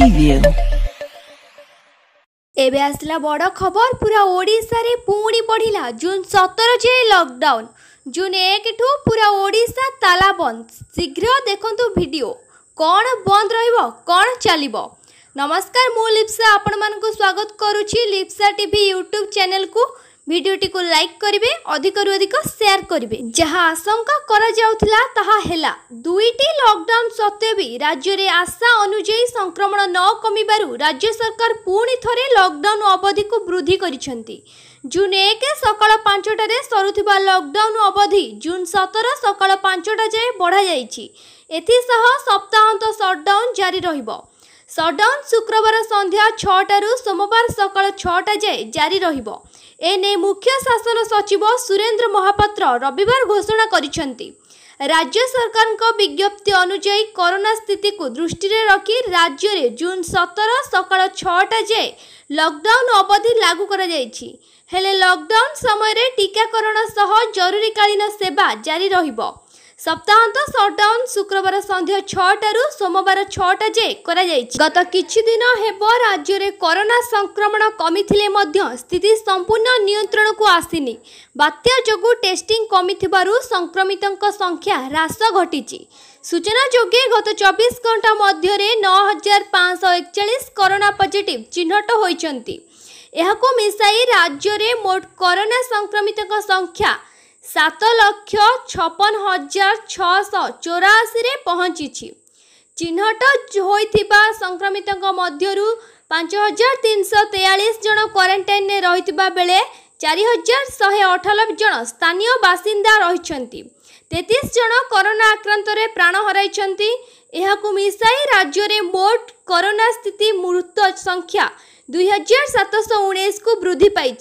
preview. ଏବେ ଆସିଲା ବଡ଼ ଖବର ପୁରା ଓଡ଼ିଶାରେ ପୁଣି ବଢ଼ିଲା ଜୁନ୍ ସତର ଯାଏଁ ଲକଡାଉନ ଜୁନ୍ ଏକଠୁ ପୁରା ଓଡ଼ିଶା ତାଲାବନ୍ଦ ଶୀଘ୍ର ଦେଖନ୍ତୁ ଭିଡ଼ିଓ କ'ଣ ବନ୍ଦ ରହିବ କ'ଣ ଚାଲିବ ନମସ୍କାର ମୁଁ ଲିପ୍ସା ଆପଣମାନଙ୍କୁ ସ୍ୱାଗତ କରୁଛି ଲିପ୍ସା ଟିଭି ୟୁଟ୍ୟୁବ୍ ଚ୍ୟାନେଲକୁ ଭିଡ଼ିଓଟିକୁ ଲାଇକ୍ କରିବେ ଅଧିକରୁ ଅଧିକ ସେୟାର କରିବେ ଯାହା ଆଶଙ୍କା କରାଯାଉଥିଲା ତାହା ହେଲା ଦୁଇଟି ଲକ୍ଡାଉନ୍ ସତ୍ତ୍ୱେ ବି ରାଜ୍ୟରେ ଆଶା ଅନୁଯାୟୀ ସଂକ୍ରମଣ ନ କମିବାରୁ ରାଜ୍ୟ ସରକାର ପୁଣି ଥରେ ଲକ୍ଡାଉନ୍ ଅବଧିକୁ ବୃଦ୍ଧି କରିଛନ୍ତି ଜୁନ୍ ଏକ ସକାଳ ପାଞ୍ଚଟାରେ ସରୁଥିବା ଲକ୍ଡାଉନ୍ ଅବଧି ଜୁନ୍ ସତର ସକାଳ ପାଞ୍ଚଟା ଯାଏଁ ବଢ଼ାଯାଇଛି ଏଥିସହ ସପ୍ତାହନ୍ତ ସଟ୍ଡାଉନ୍ ଜାରି ରହିବ ସଟ୍ଡାଉନ୍ ଶୁକ୍ରବାର ସନ୍ଧ୍ୟା ଛଅଟାରୁ ସୋମବାର ସକାଳ ଛଅଟା ଯାଏଁ ଜାରି ରହିବ ଏନେଇ ମୁଖ୍ୟ ଶାସନ ସଚିବ ସୁରେନ୍ଦ୍ର ମହାପାତ୍ର ରବିବାର ଘୋଷଣା କରିଛନ୍ତି ରାଜ୍ୟ ସରକାରଙ୍କ ବିଜ୍ଞପ୍ତି ଅନୁଯାୟୀ କରୋନା ସ୍ଥିତିକୁ ଦୃଷ୍ଟିରେ ରଖି ରାଜ୍ୟରେ ଜୁନ୍ ସତର ସକାଳ ଛଅଟା ଯାଏ ଲକଡାଉନ୍ ଅବଧି ଲାଗୁ କରାଯାଇଛି ହେଲେ ଲକଡାଉନ୍ ସମୟରେ ଟିକାକରଣ ସହ ଜରୁରୀକାଳୀନ ସେବା ଜାରି ରହିବ ସପ୍ତାହାନ୍ତ ସଟ୍ଡାଉନ୍ ଶୁକ୍ରବାର ସନ୍ଧ୍ୟା ଛଅଟାରୁ ସୋମବାର ଛଅଟା ଯାଏ କରାଯାଇଛି ଗତ କିଛି ଦିନ ହେବ ରାଜ୍ୟରେ କରୋନା ସଂକ୍ରମଣ କମିଥିଲେ ମଧ୍ୟ ସ୍ଥିତି ସମ୍ପୂର୍ଣ୍ଣ ନିୟନ୍ତ୍ରଣକୁ ଆସିନି ବାତ୍ୟା ଯୋଗୁଁ ଟେଷ୍ଟିଂ କମିଥିବାରୁ ସଂକ୍ରମିତଙ୍କ ସଂଖ୍ୟା ହ୍ରାସ ଘଟିଛି ସୂଚନା ଯୋଗେ ଗତ ଚବିଶ ଘଣ୍ଟା ମଧ୍ୟରେ ନଅ ହଜାର ପାଞ୍ଚଶହ ଏକଚାଳିଶ କରୋନା ପଜିଟିଭ ଚିହ୍ନଟ ହୋଇଛନ୍ତି ଏହାକୁ ମିଶାଇ ରାଜ୍ୟରେ ମୋଟ କରୋନା ସଂକ୍ରମିତଙ୍କ ସଂଖ୍ୟା ସାତ ଲକ୍ଷ ଛପନ ହଜାର ଛଅଶହ ଚଉରାଅଶୀରେ ପହଞ୍ଚିଛି ଚିହ୍ନଟ ହୋଇଥିବା ସଂକ୍ରମିତଙ୍କ ମଧ୍ୟରୁ ପାଞ୍ଚ ହଜାର ତିନିଶହ ତେୟାଳିଶ ଜଣ କ୍ୱାରେଣ୍ଟାଇନ୍ରେ ରହିଥିବା ବେଳେ ଚାରି ହଜାର ଶହେ ଅଠାନବେ ଜଣ ସ୍ଥାନୀୟ ବାସିନ୍ଦା ରହିଛନ୍ତି ତେତିଶ ଜଣ କରୋନା ଆକ୍ରାନ୍ତରେ ପ୍ରାଣ ହରାଇଛନ୍ତି ଏହାକୁ ମିଶାଇ ରାଜ୍ୟରେ ମୋଟ କରୋନା ସ୍ଥିତି ମୃତ ସଂଖ୍ୟା ଦୁଇହଜାର ସାତଶହ ଉଣେଇଶକୁ ବୃଦ୍ଧି ପାଇଛି